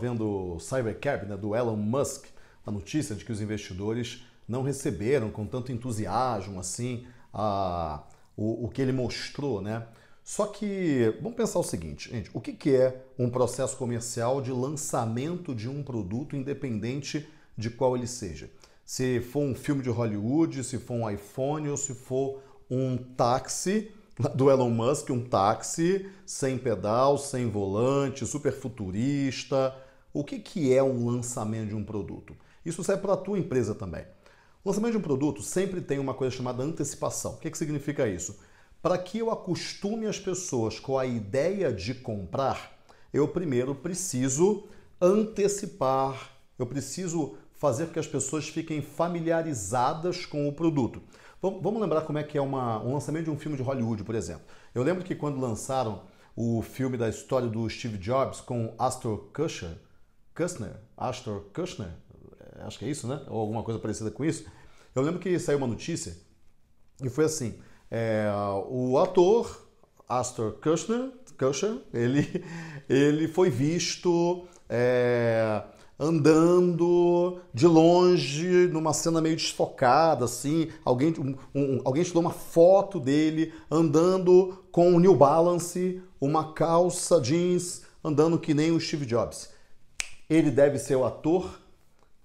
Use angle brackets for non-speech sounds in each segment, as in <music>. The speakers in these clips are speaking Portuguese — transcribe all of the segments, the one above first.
vendo o Cybercap né, do Elon Musk, a notícia de que os investidores não receberam com tanto entusiasmo assim a, o, o, que ele mostrou, né? Só que vamos pensar o seguinte, gente, o que, que é um processo comercial de lançamento de um produto independente de qual ele seja? Se for um filme de Hollywood, se for um iPhone ou se for um táxi, <laughs> do Elon Musk, um táxi sem pedal, sem volante, super futurista. O que, que é um lançamento de um produto? Isso serve para a tua empresa também. O lançamento de um produto sempre tem uma coisa chamada antecipação. O que, que significa isso? Para que eu acostume as pessoas com a ideia de comprar, eu primeiro preciso antecipar, eu preciso fazer com que as pessoas fiquem familiarizadas com o produto. Vamos lembrar como é que é uma, um lançamento de um filme de Hollywood, por exemplo. Eu lembro que quando lançaram o filme da história do Steve Jobs com Astor Kutcher, Kushner, Astor Kushner, é, acho que é isso, né? Ou alguma coisa parecida com isso. Eu lembro que saiu uma notícia e foi assim: é, o ator Astor Kushner, Kushner ele, <laughs> ele foi visto é, andando de longe numa cena meio desfocada, assim. Alguém, um, um, alguém tirou uma foto dele andando com o New Balance, uma calça jeans, andando que nem o Steve Jobs. Ele deve ser o ator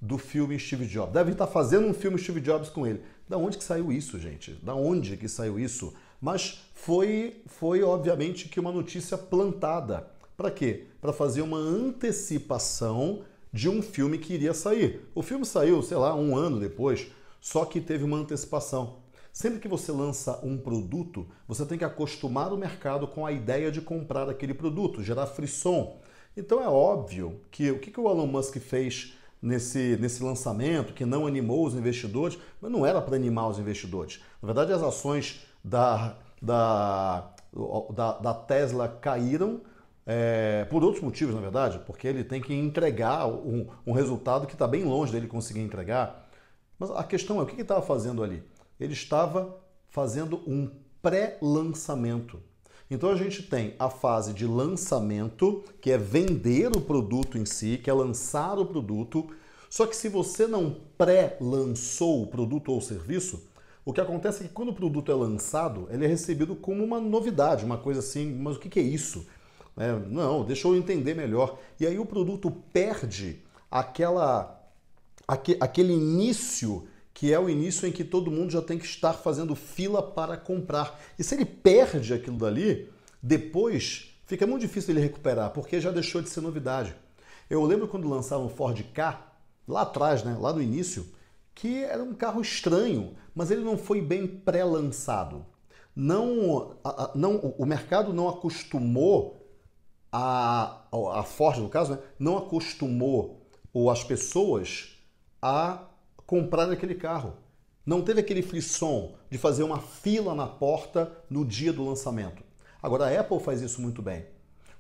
do filme Steve Jobs. Deve estar fazendo um filme Steve Jobs com ele. Da onde que saiu isso, gente? Da onde que saiu isso? Mas foi, foi obviamente que uma notícia plantada. Para quê? Para fazer uma antecipação de um filme que iria sair. O filme saiu, sei lá, um ano depois, só que teve uma antecipação. Sempre que você lança um produto, você tem que acostumar o mercado com a ideia de comprar aquele produto, gerar frisson. Então é óbvio que o que, o Elon Musk fez nesse, nesse lançamento, que não animou os investidores, mas não era para animar os investidores. Na verdade, as ações da, da, da, da Tesla caíram é, por outros motivos, na verdade, porque ele tem que entregar um, um resultado que está bem longe dele conseguir entregar. Mas a questão é, o que ele estava fazendo ali? Ele estava fazendo um pré-lançamento. Então a gente tem a fase de lançamento, que é vender o produto em si, que é lançar o produto. Só que se você não pré-lançou o produto ou o serviço, o que acontece é que quando o produto é lançado, ele é recebido como uma novidade, uma coisa assim, mas o que é isso? É, não, deixa eu entender melhor. E aí o produto perde aquela, aque, aquele início que é o início em que todo mundo já tem que estar fazendo fila para comprar. E se ele perde aquilo dali, depois fica muito difícil ele recuperar, porque já deixou de ser novidade. Eu lembro quando lançaram o Ford K, lá atrás, né, lá no início, que era um carro estranho, mas ele não foi bem pré-lançado. Não, não, o mercado não acostumou a, a Ford, no caso, né, não acostumou ou as pessoas a comprar aquele carro. Não teve aquele frisson de fazer uma fila na porta no dia do lançamento. Agora a Apple faz isso muito bem.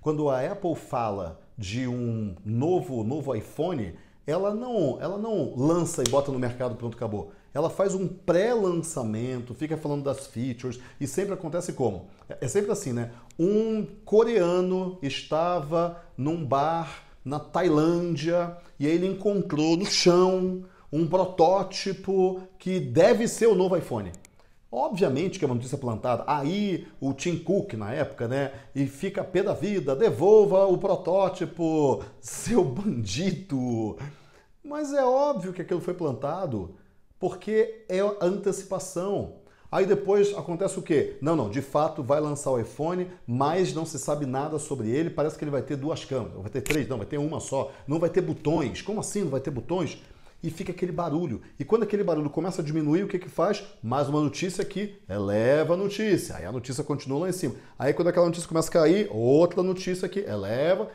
Quando a Apple fala de um novo novo iPhone, ela não, ela não lança e bota no mercado pronto acabou ela faz um pré-lançamento, fica falando das features e sempre acontece como? É, é sempre assim, né? Um coreano estava num bar na Tailândia e aí ele encontrou no chão um protótipo que deve ser o novo iPhone. Obviamente que é uma notícia plantada. Aí o Tim Cook na época, né? E fica pé da vida, devolva o protótipo, seu bandido. Mas é óbvio que aquilo foi plantado porque é antecipação. Aí depois acontece o quê? Não, não, de fato vai lançar o iPhone, mas não se sabe nada sobre ele. Parece que ele vai ter duas câmeras, vai ter três, não, vai ter uma só. Não vai ter botões. Como assim não vai ter botões? E fica aquele barulho. E quando aquele barulho começa a diminuir, o que que faz? Mais uma notícia aqui, eleva a notícia. Aí a notícia continua lá em cima. Aí quando aquela notícia começa a cair, outra notícia aqui, eleva.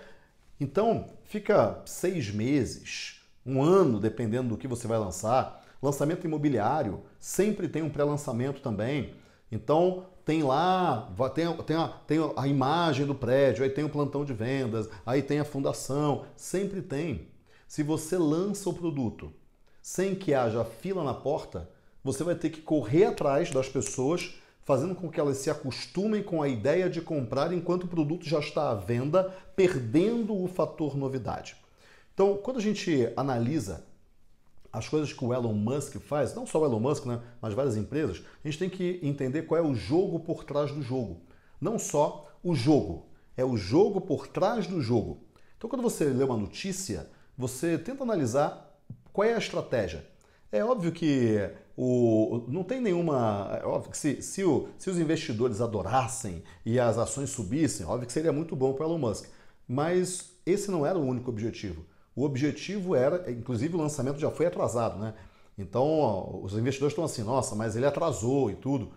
Então fica seis meses um ano, dependendo do que você vai lançar. Lançamento imobiliário sempre tem um pré-lançamento também. Então, tem lá, tem, tem, a, tem a imagem do prédio, aí tem o plantão de vendas, aí tem a fundação, sempre tem. Se você lança o produto sem que haja fila na porta, você vai ter que correr atrás das pessoas, fazendo com que elas se acostumem com a ideia de comprar enquanto o produto já está à venda, perdendo o fator novidade. Então, quando a gente analisa as coisas que o Elon Musk faz, não só o Elon Musk, né, mas várias empresas, a gente tem que entender qual é o jogo por trás do jogo. Não só o jogo, é o jogo por trás do jogo. Então, quando você lê uma notícia, você tenta analisar qual é a estratégia. É óbvio que o, não tem nenhuma. É óbvio que se, se, o, se os investidores adorassem e as ações subissem, óbvio que seria muito bom para Elon Musk. Mas esse não era o único objetivo. O objetivo era, inclusive o lançamento já foi atrasado, né? Então os investidores estão assim, nossa, mas ele atrasou e tudo.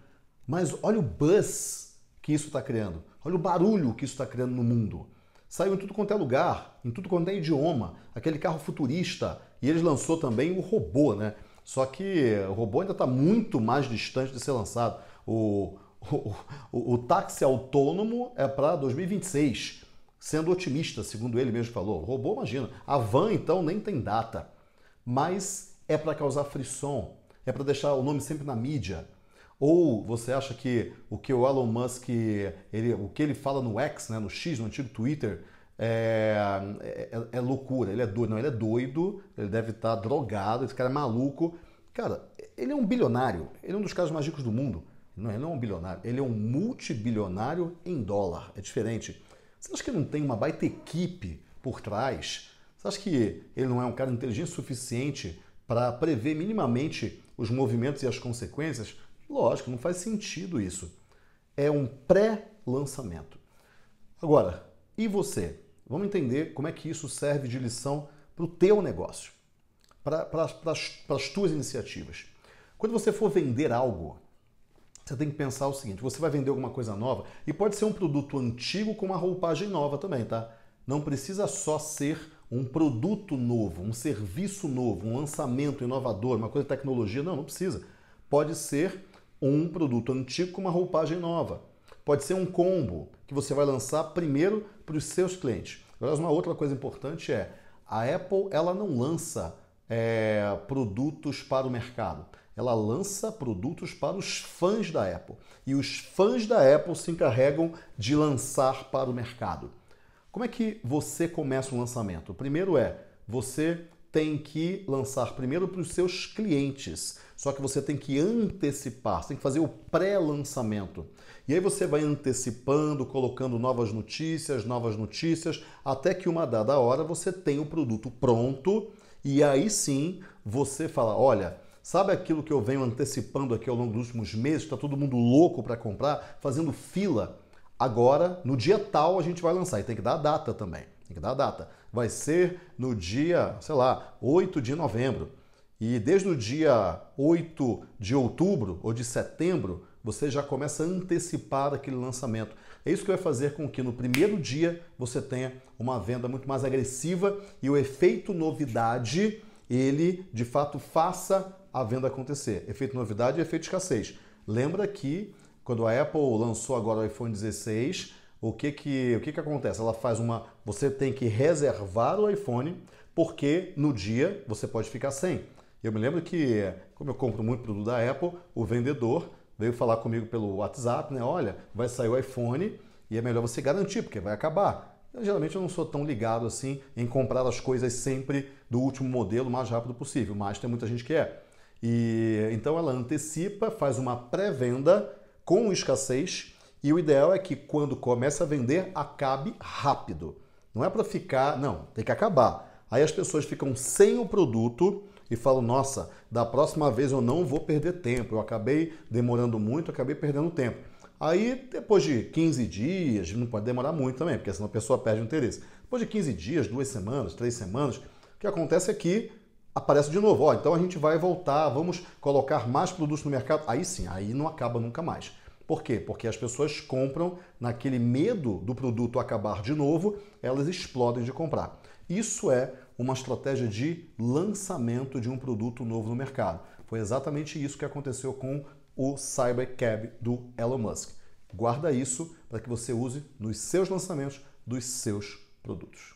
Mas olha o buzz que isso está criando, olha o barulho que isso está criando no mundo. Saiu em tudo quanto é lugar, em tudo quanto é idioma, aquele carro futurista. E eles lançou também o robô, né? Só que o robô ainda está muito mais distante de ser lançado. O, <laughs> o, o, o táxi autônomo é para 2026 sendo otimista, segundo ele mesmo falou. Robô, imagina. A van, então, nem tem data. Mas é para causar frisson, é para deixar o nome sempre na mídia. Ou você acha que o que o Elon Musk, ele, o que ele fala no X, né, no X, no antigo Twitter, é, é, é loucura, ele é doido. Não, ele é doido, ele deve estar tá drogado, esse cara é maluco. Cara, ele é um bilionário, ele é um dos caras mais ricos do mundo. Não, ele não é um bilionário, ele é um multibilionário em dólar, é diferente. Você acha que ele não tem uma baita equipe por trás? Você acha que ele não é um cara inteligente o suficiente para prever minimamente os movimentos e as consequências? Lógico, não faz sentido isso. É um pré-lançamento. Agora, e você? Vamos entender como é que isso serve de lição para o teu negócio, para as tuas iniciativas. Quando você for vender algo, você tem que pensar o seguinte: você vai vender alguma coisa nova e pode ser um produto antigo com uma roupagem nova também, tá? Não precisa só ser um produto novo, um serviço novo, um lançamento inovador, uma coisa de tecnologia. Não, não precisa. Pode ser um produto antigo com uma roupagem nova. Pode ser um combo que você vai lançar primeiro para os seus clientes. Agora, uma outra coisa importante é a Apple ela não lança é, produtos para o mercado ela lança produtos para os fãs da Apple. E os fãs da Apple se encarregam de lançar para o mercado. Como é que você começa um lançamento? Primeiro é você tem que lançar primeiro para os seus clientes. Só que você tem que antecipar, você tem que fazer o pré-lançamento. E aí você vai antecipando, colocando novas notícias, novas notícias, até que uma dada hora você tem o produto pronto e aí sim você fala: olha, Sabe aquilo que eu venho antecipando aqui ao longo dos últimos meses? Está todo mundo louco para comprar, fazendo fila. Agora, no dia tal, a gente vai lançar. E tem que dar a data também. Tem que dar a data. Vai ser no dia, sei lá, 8 de novembro. E desde o dia 8 de outubro ou de setembro, você já começa a antecipar aquele lançamento. É isso que vai fazer com que no primeiro dia você tenha uma venda muito mais agressiva e o efeito novidade, ele de fato faça a venda acontecer. Efeito novidade e efeito escassez. Lembra que quando a Apple lançou agora o iPhone 16, o que que, o que que acontece? Ela faz uma. Você tem que reservar o iPhone, porque no dia você pode ficar sem. Eu me lembro que, como eu compro muito produto da Apple, o vendedor veio falar comigo pelo WhatsApp, né? Olha, vai sair o iPhone e é melhor você garantir, porque vai acabar. Eu, geralmente eu não sou tão ligado assim em comprar as coisas sempre do último modelo o mais rápido possível, mas tem muita gente que é. E então ela antecipa, faz uma pré-venda com escassez e o ideal é que quando começa a vender, acabe rápido. Não é para ficar, não, tem que acabar. Aí as pessoas ficam sem o produto e falam: "Nossa, da próxima vez eu não vou perder tempo. Eu acabei demorando muito, acabei perdendo tempo". Aí, depois de 15 dias, não pode demorar muito também, porque senão a pessoa perde o interesse. Depois de 15 dias, duas semanas, três semanas, o que acontece é que aparece de novo. Ó, então a gente vai voltar, vamos colocar mais produtos no mercado. Aí sim, aí não acaba nunca mais. Por quê? Porque as pessoas compram naquele medo do produto acabar de novo, elas explodem de comprar. Isso é uma estratégia de lançamento de um produto novo no mercado. Foi exatamente isso que aconteceu com o Cybercab do Elon Musk. Guarda isso para que você use nos seus lançamentos dos seus produtos.